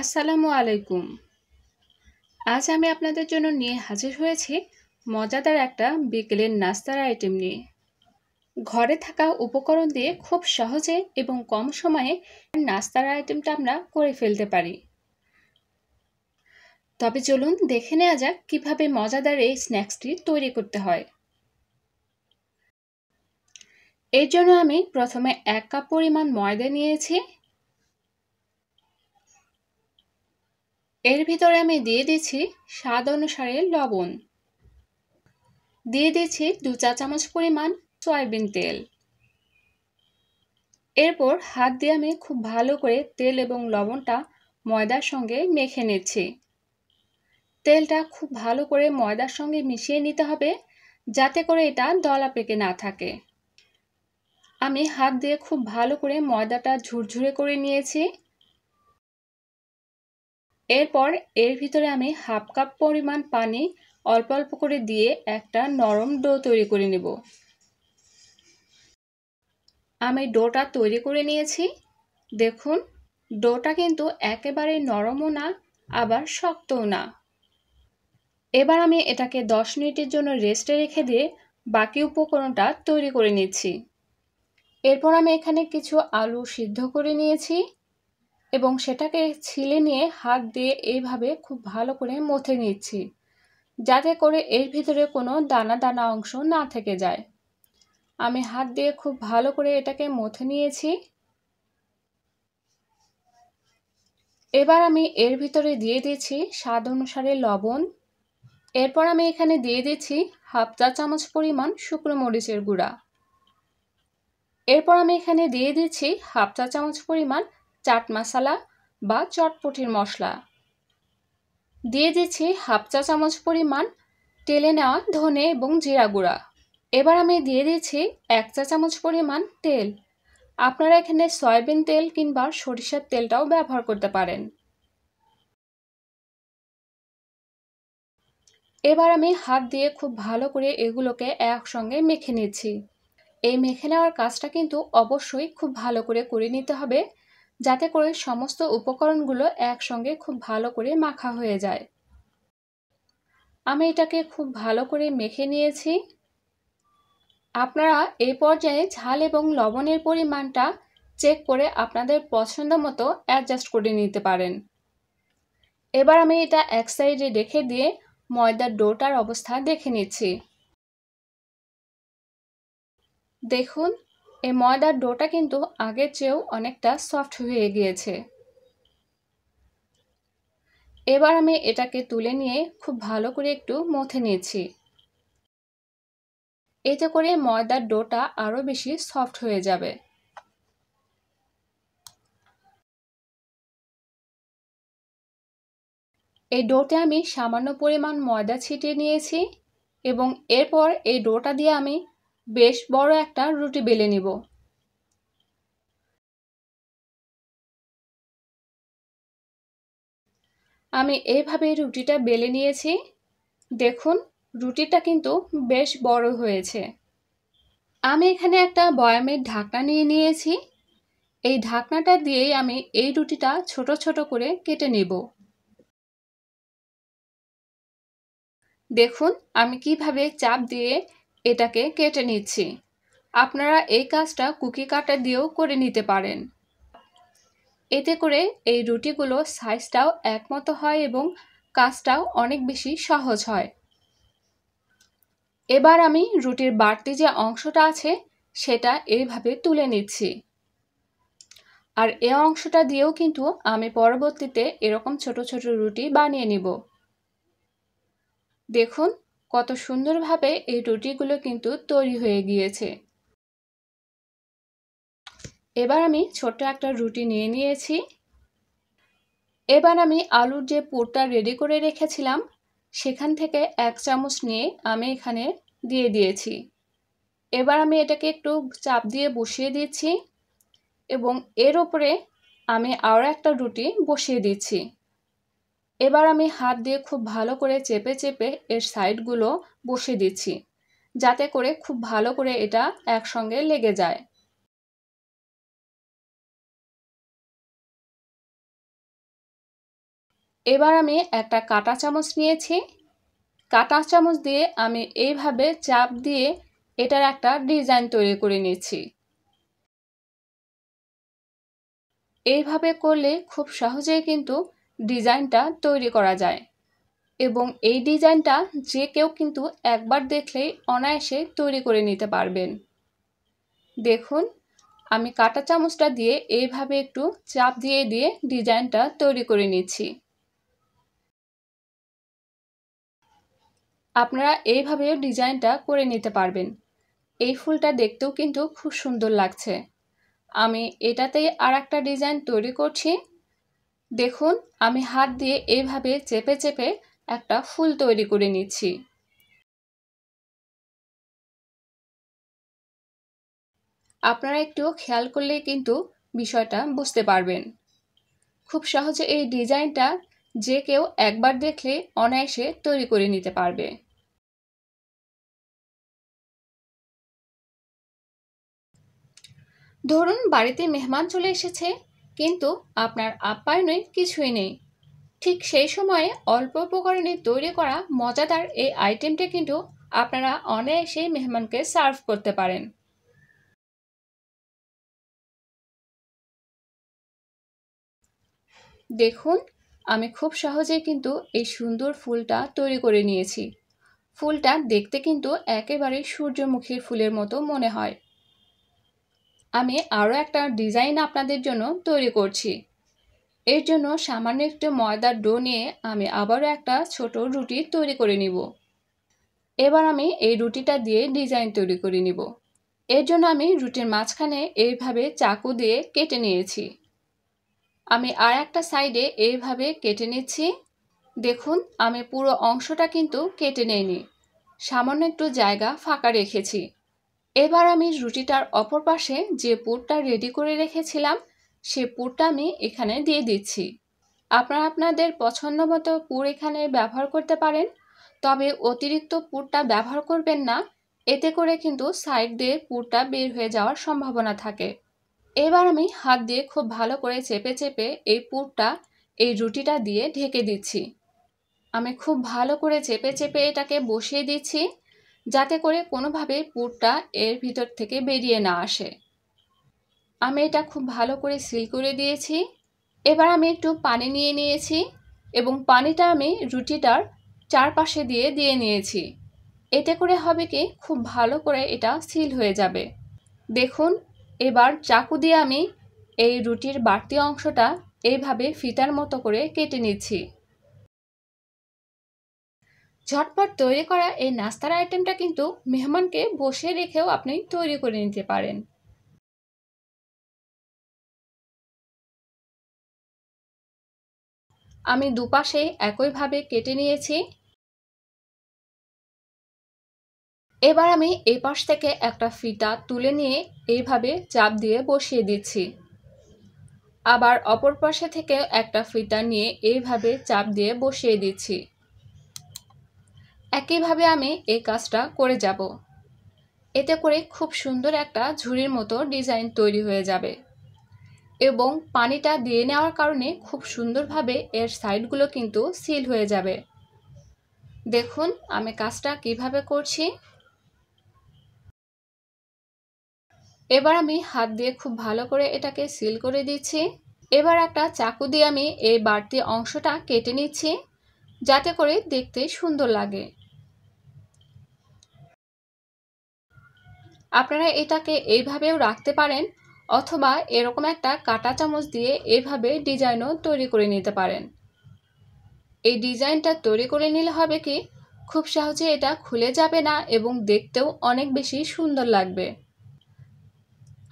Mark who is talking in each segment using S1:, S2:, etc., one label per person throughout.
S1: আসসালামু আলাইকুম আজ আমি আপনাদের জন্য নিয়ে হাজির হয়েছি মজাদার একটা বিকেলের নাস্তার আইটেম নিয়ে ঘরে থাকা উপকরণ দিয়ে খুব সহজে এবং কম সময়ে নাস্তার আইটেমটা আমরা করে ফেলতে পারি তবে চলুন দেখে নেওয়া যাক কিভাবে মজাদার এই স্ন্যাক্সটি তৈরি করতে হয় এর জন্য আমি প্রথমে এক কাপ পরিমাণ ময়দা নিয়েছি এর ভিতরে আমি দিয়ে দিচ্ছি স্বাদ অনুসারে লবণ দিয়ে দিচ্ছি দু চা চামচ পরিমাণ সয়াবিন তেল এরপর হাত দিয়ে আমি খুব ভালো করে তেল এবং লবণটা ময়দার সঙ্গে মেখে নিচ্ছি তেলটা খুব ভালো করে ময়দার সঙ্গে মিশিয়ে নিতে হবে যাতে করে এটা দলা পেকে না থাকে আমি হাত দিয়ে খুব ভালো করে ময়দাটা ঝুরঝুরে করে নিয়েছি এরপর এর ভিতরে আমি হাফ কাপ পরিমাণ পানি অল্প অল্প করে দিয়ে একটা নরম ডো তৈরি করে নেব আমি ডোটা তৈরি করে নিয়েছি দেখুন ডোটা কিন্তু একেবারে নরমও না আবার শক্তও না এবার আমি এটাকে দশ মিনিটের জন্য রেস্টে রেখে দিয়ে বাকি উপকরণটা তৈরি করে নিচ্ছি এরপর আমি এখানে কিছু আলু সিদ্ধ করে নিয়েছি এবং সেটাকে ছিলে নিয়ে হাত দিয়ে এইভাবে খুব ভালো করে মথে নিচ্ছি যাতে করে এর ভিতরে কোনো দানা দানা অংশ না থেকে যায় আমি হাত দিয়ে খুব ভালো করে এটাকে মথে নিয়েছি এবার আমি এর ভিতরে দিয়ে দিয়েছি স্বাদ অনুসারে লবণ এরপর আমি এখানে দিয়ে দিয়েছি হাফ চা চামচ পরিমাণ শুকনো মরিচের গুঁড়া এরপর আমি এখানে দিয়ে দিয়েছি হাফ চা চামচ পরিমাণ চাট মশলা বা চটপটির মশলা দিয়ে দিচ্ছি হাফ চা চামচ পরিমাণ তেলে নেওয়া ধনে এবং জিরা গুঁড়া এবার আমি দিয়ে দিচ্ছি এক চা চামচ পরিমাণ তেল আপনারা এখানে সয়াবিন তেল কিংবা সরিষার তেলটাও ব্যবহার করতে পারেন এবার আমি হাত দিয়ে খুব ভালো করে এগুলোকে একসঙ্গে মেখে নিচ্ছি এই মেখে নেওয়ার কাজটা কিন্তু অবশ্যই খুব ভালো করে করে নিতে হবে যাতে করে সমস্ত উপকরণগুলো একসঙ্গে খুব ভালো করে মাখা হয়ে যায় আমি এটাকে খুব ভালো করে মেখে নিয়েছি আপনারা এই পর্যায়ে ঝাল এবং লবণের পরিমাণটা চেক করে আপনাদের পছন্দ মতো অ্যাডজাস্ট করে নিতে পারেন এবার আমি এটা এক সাইডে রেখে দিয়ে ময়দার ডোটার অবস্থা দেখে নিচ্ছি দেখুন এই ময়দার ডোটা কিন্তু আগের চেয়েও অনেকটা সফট হয়ে গিয়েছে এবার আমি এটাকে তুলে নিয়ে খুব ভালো করে একটু মথে নিয়েছি এতে করে ময়দার ডোটা আরও
S2: বেশি সফট হয়ে যাবে এই ডোটে আমি সামান্য পরিমাণ ময়দা ছিটিয়ে
S1: নিয়েছি এবং এরপর এই ডোটা দিয়ে আমি বেশ বড় একটা রুটি
S2: বেলে নিব আমি এইভাবে রুটিটা বেলে নিয়েছি
S1: দেখুন রুটিটা কিন্তু বেশ বড় হয়েছে আমি এখানে একটা বয়ামের ঢাকনা নিয়ে নিয়েছি এই ঢাকনাটা দিয়েই আমি এই রুটিটা ছোট ছোট করে কেটে নেব দেখুন আমি কিভাবে চাপ দিয়ে এটাকে কেটে নিচ্ছি আপনারা এই কাজটা কুকি কাটার দিয়েও করে নিতে পারেন এতে করে এই রুটিগুলো সাইজটাও একমতো হয় এবং কাজটাও অনেক বেশি সহজ হয় এবার আমি রুটির বাড়তি যে অংশটা আছে সেটা এইভাবে তুলে নিচ্ছি আর এ অংশটা দিয়েও কিন্তু আমি পরবর্তীতে এরকম ছোট ছোট রুটি বানিয়ে নিব দেখুন কত সুন্দরভাবে এই রুটিগুলো কিন্তু তৈরি হয়ে গিয়েছে এবার আমি ছোট্ট একটা রুটি নিয়ে নিয়েছি এবার আমি আলুর যে পুরটা রেডি করে রেখেছিলাম সেখান থেকে এক চামচ নিয়ে আমি এখানে দিয়ে দিয়েছি এবার আমি এটাকে একটু চাপ দিয়ে বসিয়ে দিচ্ছি এবং এর ওপরে আমি আরও একটা রুটি বসিয়ে দিচ্ছি এবার আমি হাত দিয়ে খুব ভালো করে চেপে চেপে
S2: এর সাইডগুলো বসে দিচ্ছি যাতে করে খুব ভালো করে এটা একসঙ্গে লেগে যায় এবার আমি একটা কাটা চামচ নিয়েছি
S1: কাটা চামচ দিয়ে আমি এইভাবে চাপ দিয়ে এটার একটা ডিজাইন তৈরি করে নিয়েছি এইভাবে করলে খুব সহজেই কিন্তু ডিজাইনটা তৈরি করা যায় এবং এই ডিজাইনটা যে কেউ কিন্তু একবার দেখলেই অনায়াসে তৈরি করে নিতে পারবেন দেখুন আমি কাটা চামচটা দিয়ে এইভাবে একটু চাপ দিয়ে দিয়ে ডিজাইনটা তৈরি করে নিচ্ছি আপনারা এইভাবে ডিজাইনটা করে নিতে পারবেন এই ফুলটা দেখতেও কিন্তু খুব সুন্দর লাগছে আমি এটাতেই আর একটা ডিজাইন তৈরি করছি
S2: দেখুন আমি হাত দিয়ে এইভাবে চেপে চেপে একটা ফুল তৈরি করে নিচ্ছি আপনারা একটু খেয়াল করলে কিন্তু বিষয়টা বুঝতে পারবেন খুব সহজে এই ডিজাইনটা যে কেউ একবার দেখলে অনায়াসে তৈরি করে নিতে পারবে ধরুন বাড়িতে মেহমান চলে এসেছে কিন্তু আপনার
S1: আপ্যায়নে কিছুই নেই ঠিক সেই সময়ে অল্প উপকরণে তৈরি করা মজাদার
S2: এই আইটেমটা কিন্তু আপনারা অনায়াসেই মেহমানকে সার্ভ করতে পারেন দেখুন আমি খুব সহজেই কিন্তু এই সুন্দর ফুলটা তৈরি করে নিয়েছি
S1: ফুলটা দেখতে কিন্তু একেবারে সূর্যমুখীর ফুলের মতো মনে হয় আমি আরও একটা ডিজাইন আপনাদের জন্য তৈরি করছি এর জন্য সামান্য একটু ময়দার ডো নিয়ে আমি আবারও একটা ছোট রুটি তৈরি করে নিব এবার আমি এই রুটিটা দিয়ে ডিজাইন তৈরি করে নিব এর জন্য আমি রুটির মাঝখানে এইভাবে চাকু দিয়ে কেটে নিয়েছি আমি আর একটা সাইডে এইভাবে কেটে নিচ্ছি দেখুন আমি পুরো অংশটা কিন্তু কেটে নেইনি সামান্য একটু জায়গা ফাঁকা রেখেছি এবার আমি রুটিটার অপর পাশে যে পুরটা রেডি করে রেখেছিলাম সে পুরটা আমি এখানে দিয়ে দিচ্ছি আপনারা আপনাদের পছন্দ মতো পুর এখানে ব্যবহার করতে পারেন তবে অতিরিক্ত পুরটা ব্যবহার করবেন না এতে করে কিন্তু সাইড দিয়ে পুরটা বের হয়ে যাওয়ার সম্ভাবনা থাকে এবার আমি হাত দিয়ে খুব ভালো করে চেপে চেপে এই পুরটা এই রুটিটা দিয়ে ঢেকে দিচ্ছি আমি খুব ভালো করে চেপে চেপে এটাকে বসিয়ে দিচ্ছি যাতে করে কোনোভাবে পুরটা এর ভিতর থেকে বেরিয়ে না আসে আমি এটা খুব ভালো করে সিল করে দিয়েছি এবার আমি একটু পানি নিয়ে নিয়েছি এবং পানিটা আমি রুটিটার চারপাশে দিয়ে দিয়ে নিয়েছি এতে করে হবে কি খুব ভালো করে এটা সিল হয়ে যাবে দেখুন এবার চাকু দিয়ে আমি এই রুটির বাড়তি অংশটা এইভাবে ফিতার মতো করে কেটে নিচ্ছি ঝটপট
S2: তৈরি করা এই নাস্তার আইটেমটা কিন্তু মেহমানকে বসে রেখেও আপনি তৈরি করে নিতে পারেন আমি দুপাশে একইভাবে কেটে নিয়েছি এবার আমি এই পাশ থেকে একটা ফিতা তুলে নিয়ে
S1: এইভাবে চাপ দিয়ে বসিয়ে দিচ্ছি আবার অপর পাশে থেকে একটা ফিতা নিয়ে এইভাবে চাপ দিয়ে বসিয়ে দিচ্ছি একইভাবে আমি এই কাজটা করে যাব এতে করে খুব সুন্দর একটা ঝুড়ির মতো ডিজাইন তৈরি হয়ে যাবে এবং পানিটা দিয়ে নেওয়ার কারণে খুব সুন্দরভাবে এর সাইডগুলো কিন্তু সিল হয়ে যাবে দেখুন আমি কাজটা কিভাবে করছি এবার আমি হাত দিয়ে খুব ভালো করে এটাকে সিল করে দিচ্ছি এবার একটা চাকু দিয়ে আমি এই বাড়তি অংশটা কেটে নিচ্ছি যাতে করে দেখতে সুন্দর লাগে আপনারা এটাকে এইভাবেও রাখতে পারেন অথবা এরকম একটা কাটা চামচ দিয়ে এভাবে ডিজাইনও তৈরি করে নিতে পারেন এই ডিজাইনটা তৈরি করে নিলে হবে কি খুব সহজে এটা খুলে যাবে না এবং দেখতেও অনেক বেশি সুন্দর লাগবে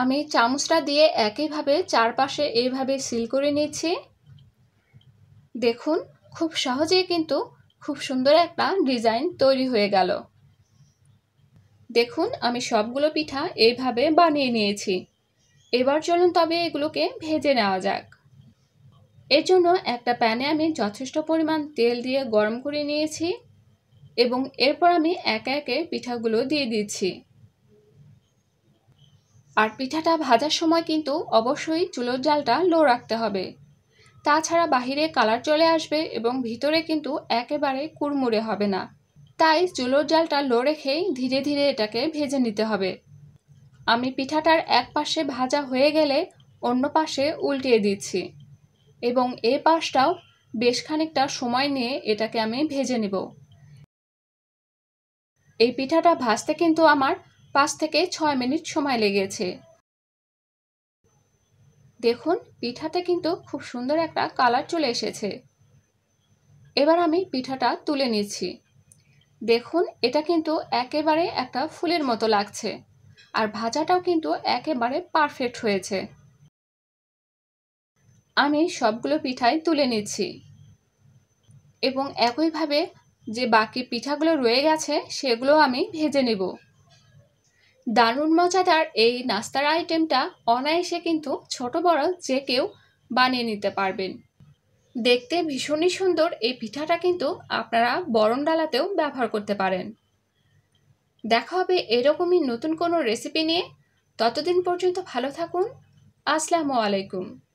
S1: আমি চামচটা দিয়ে একইভাবে চারপাশে এইভাবে সিল করে নিচ্ছি দেখুন খুব সহজেই কিন্তু খুব সুন্দর একটা ডিজাইন তৈরি হয়ে গেল দেখুন আমি সবগুলো পিঠা এইভাবে বানিয়ে নিয়েছি এবার চলুন তবে এগুলোকে ভেজে নেওয়া যাক এর জন্য একটা প্যানে আমি যথেষ্ট পরিমাণ তেল দিয়ে গরম করে নিয়েছি এবং এরপর আমি একে একে পিঠাগুলো দিয়ে দিচ্ছি আর পিঠাটা ভাজার সময় কিন্তু অবশ্যই চুলোর জালটা লো রাখতে হবে তাছাড়া বাহিরে কালার চলে আসবে এবং ভিতরে কিন্তু একেবারে কুড়মুড়ে হবে না তাই চুলোর জালটা লো রেখেই ধীরে ধীরে এটাকে ভেজে নিতে হবে আমি পিঠাটার এক পাশে ভাজা হয়ে গেলে অন্য পাশে উল্টিয়ে দিচ্ছি এবং এ পাশটাও বেশ খানিকটা সময় নিয়ে এটাকে আমি ভেজে নেব এই পিঠাটা ভাজতে কিন্তু আমার পাঁচ থেকে ছয় মিনিট সময় লেগেছে দেখুন পিঠাতে কিন্তু খুব সুন্দর একটা কালার চলে এসেছে এবার আমি পিঠাটা তুলে নিচ্ছি দেখুন এটা কিন্তু একেবারে একটা ফুলের মতো লাগছে আর ভাজাটাও কিন্তু একেবারে পারফেক্ট হয়েছে আমি সবগুলো পিঠাই তুলে নিচ্ছি এবং একইভাবে যে বাকি পিঠাগুলো রয়ে গেছে সেগুলো আমি ভেজে নেব দারুণ মজাদার এই নাস্তার আইটেমটা অনায়াসে কিন্তু ছোট বড় যে কেউ বানিয়ে নিতে পারবেন দেখতে ভীষণই সুন্দর এই পিঠাটা কিন্তু আপনারা বরণ ডালাতেও ব্যবহার করতে পারেন দেখা হবে এরকমই নতুন কোনো রেসিপি নিয়ে ততদিন পর্যন্ত ভালো থাকুন আসসালামু আলাইকুম